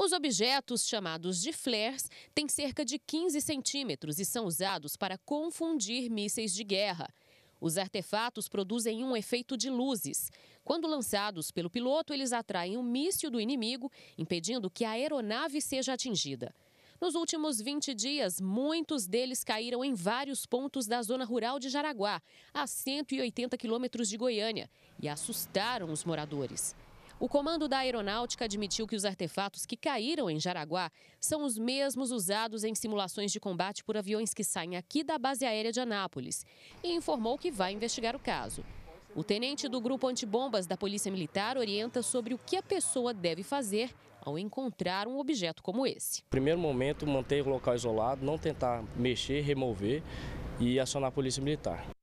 Os objetos chamados de flares têm cerca de 15 centímetros e são usados para confundir mísseis de guerra. Os artefatos produzem um efeito de luzes. Quando lançados pelo piloto, eles atraem o um míssil do inimigo, impedindo que a aeronave seja atingida. Nos últimos 20 dias, muitos deles caíram em vários pontos da zona rural de Jaraguá, a 180 quilômetros de Goiânia, e assustaram os moradores. O comando da aeronáutica admitiu que os artefatos que caíram em Jaraguá são os mesmos usados em simulações de combate por aviões que saem aqui da base aérea de Anápolis e informou que vai investigar o caso. O tenente do grupo antibombas da Polícia Militar orienta sobre o que a pessoa deve fazer ao encontrar um objeto como esse. Primeiro momento, manter o local isolado, não tentar mexer, remover e acionar a Polícia Militar.